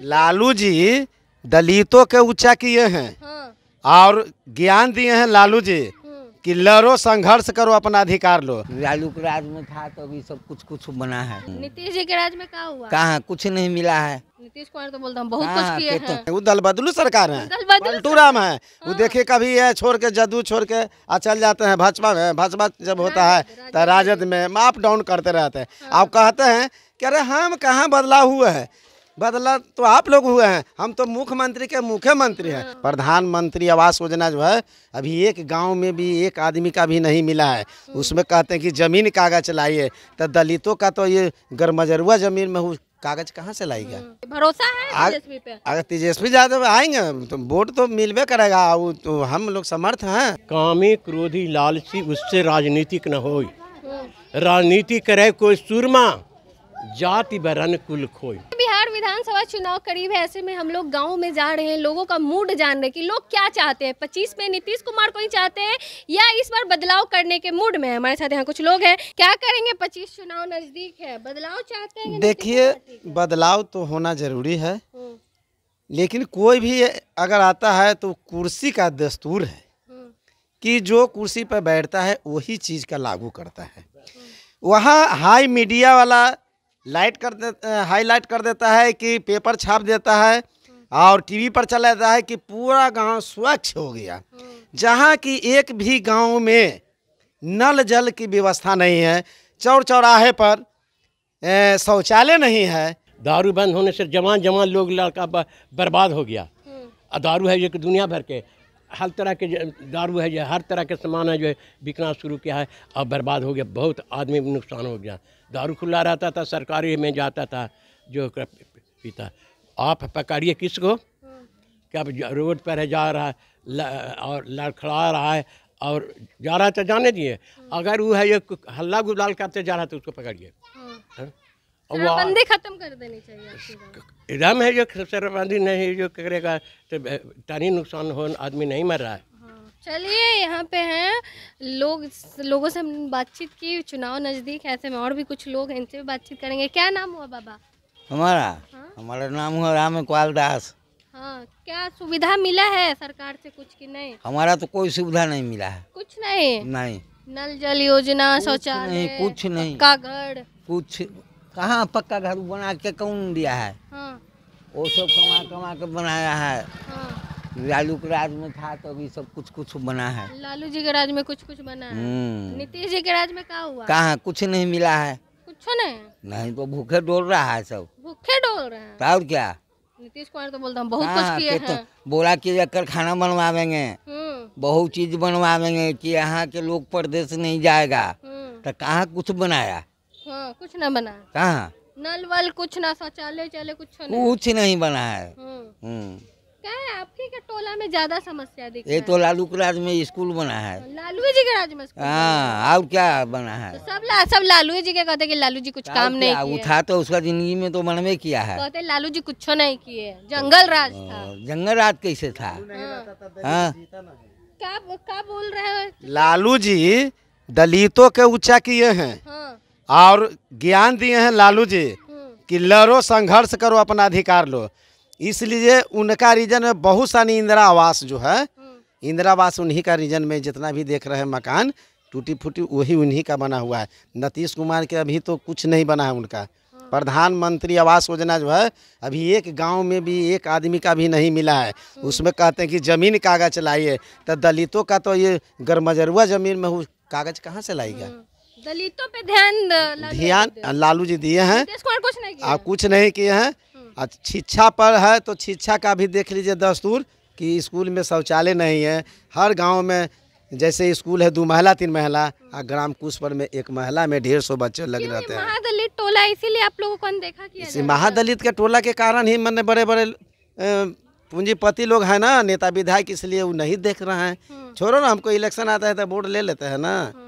लालू जी दलितों के ऊंचा किए हैं हाँ। और ज्ञान दिए हैं लालू जी हाँ। कि लड़ो संघर्ष करो अपना अधिकार लो लालू के राज में था तो अभी सब कुछ कुछ बना है नीतीश जी के राज में क्या हुआ कहा कुछ नहीं मिला है नीतीश कुमार तो बोलता हूँ बहुत आ, कुछ किए हैं वो दल बदलू सरकार है पलटू राम है वो हाँ। देखिए कभी है छोड़ के जदू छोड़ के आ चल जाते हैं भाजपा में भाजपा जब होता है तो राजद में अप डाउन करते रहते हैं आप कहते हैं कि अरे हम कहाँ बदलाव हुआ है बदला तो आप लोग हुए हैं हम तो मुख्यमंत्री के मुख्यमंत्री हैं हाँ। प्रधानमंत्री आवास योजना जो है अभी एक गांव में भी एक आदमी का भी नहीं मिला है हाँ। उसमें कहते हैं कि ज़मीन कागज लाइए तो दलितों का तो ये गरमजरुआ ज़मीन में कागज कहाँ से लाएगा हाँ। भरोसा है तेजस्वी पे अगर तेजस्वी यादव आएंगे तो वोट तो मिलवे करेगा वो तो हम लोग समर्थ हैं कामी क्रोधी लालची उससे राजनीतिक न हो राजनीति करे कोई सुरमा जाति बरन कुल खोई विधानसभा चुनाव करीब है ऐसे में हम लोग गाँव में जा रहे हैं लोगों का मूड जान रहे कि लोग क्या चाहते हैं पच्चीस में नीतीश कुमार को ही चाहते हैं या इस बार बदलाव करने के मूड में हमारे साथ यहाँ कुछ लोग हैं क्या करेंगे पच्चीस चुनाव नजदीक है बदलाव चाहते हैं देखिए बदलाव तो होना जरूरी है हम्म। लेकिन कोई भी अगर आता है तो कुर्सी का दस्तूर है हम्म। कि जो कुर्सी पर बैठता है वही चीज़ का लागू करता है वहाँ हाई मीडिया वाला लाइट कर दे हाईलाइट कर देता है कि पेपर छाप देता है और टीवी पर चला जाता है कि पूरा गांव स्वच्छ हो गया जहां की एक भी गांव में नल जल की व्यवस्था नहीं है चौर चौराहे पर शौचालय नहीं है दारू बंद होने से जवान जवान लोग लड़का बर्बाद हो गया हम्म। दारू है ये दुनिया भर के हर तरह के दारू है जो हर तरह के सामान है जो है बिकना शुरू किया है अब बर्बाद हो गया बहुत आदमी नुकसान हो गया दारू खुला रहता था सरकारी में जाता था जो पीता आप पकड़िए किसको क्या रोड पर है जा रहा है ल, और लड़खड़ा रहा है और जा रहा है तो जाने दिए अगर वो है ये हल्ला गुलाल करते जा रहा है तो उसको पकड़िए हाँ। हाँ। शराबबंदी खत्म कर देनी चाहिए है जो शराबबंदी नहीं जो करेगा तो तानी नुकसान हो आदमी नहीं मर रहा है हाँ, चलिए यहाँ पे हैं लोग लोगों से हम बातचीत की चुनाव नज़दीक ऐसे में और भी कुछ लोग हैं इनसे भी बातचीत करेंगे क्या नाम हुआ बाबा हमारा हा? हमारा नाम हुआ राम कुल दास हाँ क्या सुविधा मिला है सरकार से कुछ कि नहीं हमारा तो कोई सुविधा नहीं मिला है कुछ नहीं नहीं नल जल योजना शौचालय कुछ नहीं का घर कुछ कहाँ पक्का घर बना के कौन दिया है हाँ। वो सब कमा कमा के बनाया है हाँ। लालू के राज में था तो अभी सब कुछ कुछ बना है लालू जी के राज में कुछ कुछ बना है हम्म। नीतीश जी के राज में क्या हुआ कहाँ कुछ नहीं मिला है कुछ नहीं नहीं तो भूखे डोल रहा है सब भूखे डोल रहा है और क्या नीतीश कुमार तो बोलता बहुत कुछ किए तो हैं बोला कि जाकर खाना बनवावेंगे हम्म। बहुत चीज बनवावेंगे कि यहाँ के लोग प्रदेश नहीं जाएगा हम्म। तो कहाँ कुछ बनाया हाँ, कुछ ना बना कहा नल वल कुछ ना शौचालय चले कुछ कुछ नहीं बना है हाँ। हम्म। क्या है आपके क्या टोला में ज्यादा समस्या दिख ये तो लालू के राज में स्कूल बना है हाँ, लालू जी के राज में हाँ और क्या बना है तो सब ला, सब लालू जी के कहते कि लालू जी कुछ काम नहीं किया उठा तो उसका जिंदगी में तो मनवे किया है कहते लालू जी कुछ नहीं किए जंगल राज था जंगल राज कैसे था क्या बोल रहे हो लालू जी दलितों के ऊंचा किए हैं और ज्ञान दिए हैं लालू जी कि लड़ो संघर्ष करो अपना अधिकार लो इसलिए उनका रीजन में बहुत सारी इंदिरा आवास जो है इंदिरा आवास उन्हीं का रीजन में जितना भी देख रहे हैं मकान टूटी फूटी वही उन्हीं का बना हुआ है नीतीश कुमार के अभी तो कुछ नहीं बना है उनका प्रधानमंत्री आवास योजना जो है अभी एक गांव में भी एक आदमी का भी नहीं मिला है उसमें कहते हैं कि ज़मीन कागज लाइए तो दलितों का तो ये गरमजरुआ ज़मीन में कागज कहाँ से लाएगा दलितों पे ध्यान ध्यान लालू जी दिए हैं कुछ नहीं कुछ नहीं किए हैं हम्म। शिक्षा पर है तो शिक्षा का भी देख लीजिए दस्तूर कि स्कूल में शौचालय नहीं है हर गांव में जैसे स्कूल है दो महिला तीन महिला और ग्राम कुछ पर में एक महिला में ढेर सौ बच्चे लग रहते हैं महादलित टोला इसीलिए आप लोगों को देखा किया महादलित के टोला के कारण ही मैंने बड़े बड़े पूंजीपति लोग हैं ना नेता विधायक इसलिए वो नहीं देख रहे हैं हम्म। छोड़ो ना हमको इलेक्शन आता है तो वोट ले लेते हैं ना हम्म।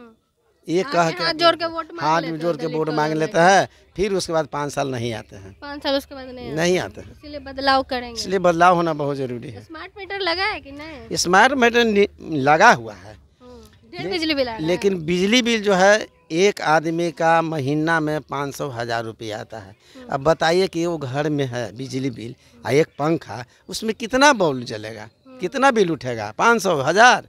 ये हाँ, कह के हाथ में के वोट जोड़ के वोट मांग लेते तो हैं फिर उसके बाद पाँच साल नहीं आते हैं पाँच साल उसके बाद नहीं नहीं आते हैं इसलिए बदलाव करेंगे इसलिए बदलाव होना बहुत जरूरी है स्मार्ट मीटर लगा है कि नहीं स्मार्ट मीटर लगा हुआ है हाँ, बिजली बिल लेकिन बिजली बिल जो है एक आदमी का महीना में पाँच सौ हज़ार रुपया आता है हाँ। अब बताइए कि वो घर में है बिजली बिल और एक पंखा उसमें कितना बल्ब जलेगा कितना बिल उठेगा पाँच सौ हज़ार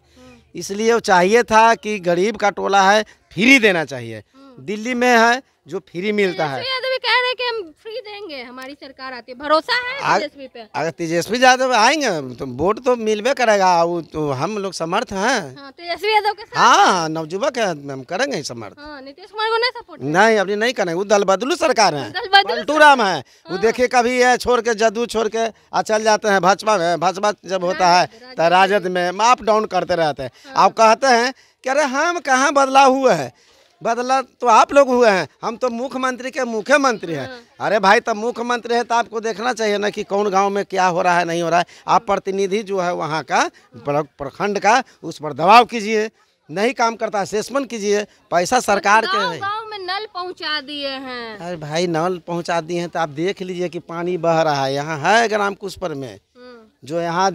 इसलिए वो चाहिए था कि गरीब का टोला है फ्री देना चाहिए हम्म। दिल्ली में है जो फ्री मिलता है तो भी कह रहे हैं कि हम फ्री देंगे हमारी सरकार आती है भरोसा है तेजस्वी पे अगर तेजस्वी यादव आएंगे तो वोट तो मिलवे करेगा वो तो हम लोग समर्थ हैं हाँ, तेजस्वी यादव के साथ हाँ नवजुवक है हम करेंगे समर्थ हाँ, नीतीश कुमार को नहीं सपोर्ट नहीं अभी नहीं करेंगे वो दल बदलू सरकार है पलटू राम है वो हाँ। देखिए कभी है छोड़ के जदू छोड़ के चल जाते हैं भाजपा में भाजपा जब होता है तो राजद में अप डाउन करते रहते हैं हाँ। आप कहते हैं कि अरे हम कहाँ बदलाव हुआ है बदला तो आप लोग हुए हैं हम तो मुख्यमंत्री के मुख्यमंत्री हैं हाँ। अरे भाई तब मुख्यमंत्री है तो आपको देखना चाहिए ना कि कौन गांव में क्या हो रहा है नहीं हो रहा है आप प्रतिनिधि जो है वहाँ का प्रखंड का उस पर दबाव कीजिए नहीं काम करता असेसमेंट कीजिए पैसा तो सरकार के है नल पहुंचा दिए हैं अरे भाई नल पहुंचा दिए हैं तो आप देख लीजिए कि पानी बह रहा है यहाँ है ग्राम कुशपर में जो यहाँ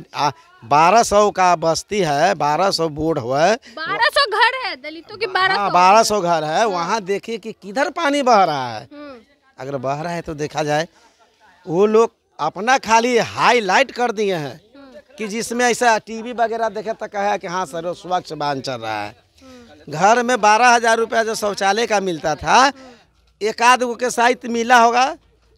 बारह सौ का बस्ती है बारह सौ बोर्ड हुआ बारह सौ घर है दलितों के बारह हाँ बारह सौ घर है वहाँ देखिए कि किधर पानी बह रहा है हम्म। अगर बह रहा है तो देखा जाए वो लोग अपना खाली हाईलाइट कर दिए हैं हम्म। कि जिसमें ऐसा टीवी वगैरह देखे तो कहे कि हाँ सर स्वच्छ बांध चल रहा है हम्म। घर में बारह हजार रुपया जो शौचालय का मिलता था एक आध के साहित्य मिला होगा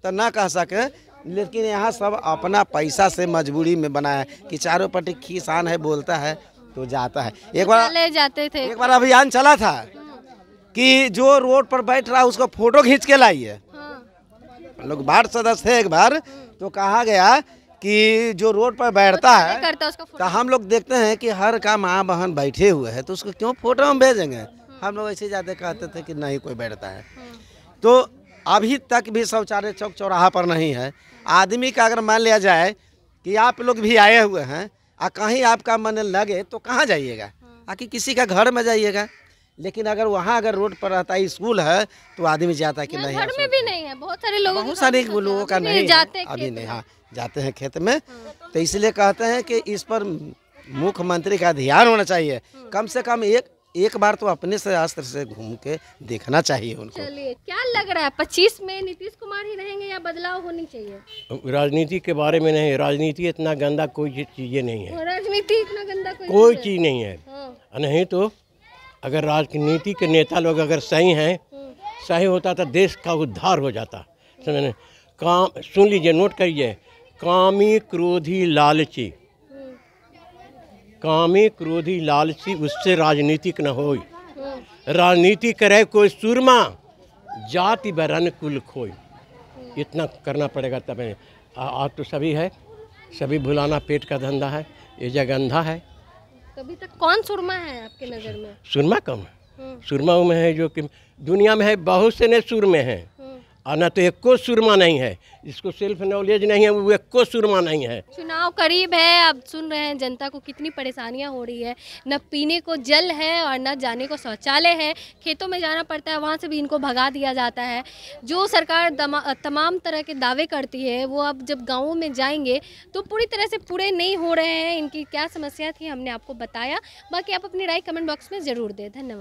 तो ना कह सके लेकिन यहाँ सब अपना पैसा से मजबूरी में बना है कि चारों पट्टी किसान है बोलता है तो जाता है एक बार ले जाते थे एक बार अभियान चला था कि जो रोड पर बैठ रहा उसको फोटो खींच के लाइए हाँ। लोग वार्ड सदस्य थे एक बार तो कहा गया कि जो रोड पर बैठता है तो, तो हम लोग देखते हैं कि हर का माँ बहन बैठे हुए हैं तो उसको क्यों फोटो हम भेजेंगे हम लोग ऐसे जाते कहते थे कि नहीं कोई बैठता है हाँ। तो अभी तक भी शौचालय चौक चौराहा पर नहीं है आदमी का अगर मान लिया जाए कि आप लोग भी आए हुए हैं आ कहीं आपका मन लगे तो कहाँ जाइएगा आखिर किसी का घर में जाइएगा लेकिन अगर वहाँ अगर रोड पर रहता है स्कूल है तो आदमी जाता कि नहीं घर में भी नहीं है बहुत सारे लोग बहुत सारे लोगों का नहीं जाते अभी नहीं हाँ जाते हैं खेत में तो इसलिए कहते हैं कि इस पर मुख्यमंत्री का ध्यान होना चाहिए कम से कम एक एक बार तो अपने से अस्त्र से घूम के देखना चाहिए उनको चलिए क्या लग रहा है पच्चीस में नीतीश कुमार ही रहेंगे या बदलाव होनी चाहिए राजनीति के बारे में नहीं राजनीति इतना गंदा कोई चीज नहीं है हाँ, राजनीति इतना गंदा कोई, कोई चीज नहीं है हाँ। नहीं तो अगर राजनीति के नेता लोग अगर सही हैं सही होता तो देश का उद्धार हो जाता समझ काम सुन लीजिए नोट करिए कामी क्रोधी लालची कामी क्रोधी लालसी उससे राजनीतिक न हो राजनीति करे कोई सुरमा जाति बरन कुल खोई इतना करना पड़ेगा तब आज तो सभी है सभी भुलाना पेट का धंधा है ये जग अंधा है अभी तक कौन सुरमा है आपके नज़र में सुरमा कम है हम्म। सुरमा में है जो कि दुनिया में है बहुत से ने सुरमे हैं न तो एक को सुरमा नहीं है इसको सेल्फ नॉलेज नहीं है वो एक को सुरमा नहीं है चुनाव करीब है आप सुन रहे हैं जनता को कितनी परेशानियां हो रही है न पीने को जल है और न जाने को शौचालय है खेतों में जाना पड़ता है वहाँ से भी इनको भगा दिया जाता है जो सरकार तमाम तरह के दावे करती है वो अब जब गाँवों में जाएंगे तो पूरी तरह से पूरे नहीं हो रहे हैं इनकी क्या समस्या थी हमने आपको बताया बाकी आप अपनी राय कमेंट बॉक्स में ज़रूर दें धन्यवाद